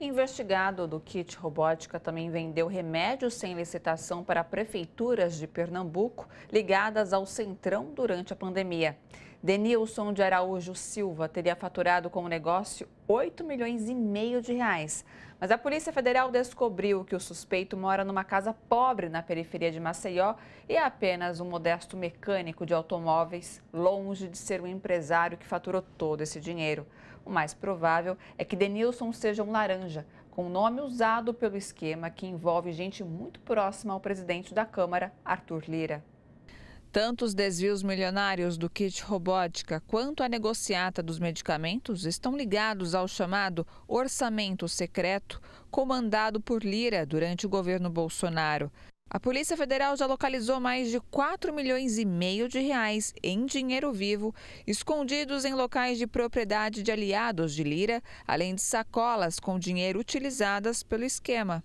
Investigado do kit robótica também vendeu remédios sem licitação para prefeituras de Pernambuco ligadas ao Centrão durante a pandemia. Denilson de Araújo Silva teria faturado com o negócio 8 milhões e meio de reais. Mas a Polícia Federal descobriu que o suspeito mora numa casa pobre na periferia de Maceió e é apenas um modesto mecânico de automóveis, longe de ser um empresário que faturou todo esse dinheiro. O mais provável é que Denilson seja um laranja, com o nome usado pelo esquema que envolve gente muito próxima ao presidente da Câmara, Arthur Lira. Tanto os desvios milionários do kit robótica quanto a negociata dos medicamentos estão ligados ao chamado orçamento secreto, comandado por Lira durante o governo Bolsonaro. A Polícia Federal já localizou mais de 4 milhões e meio de reais em dinheiro vivo, escondidos em locais de propriedade de aliados de Lira, além de sacolas com dinheiro utilizadas pelo esquema.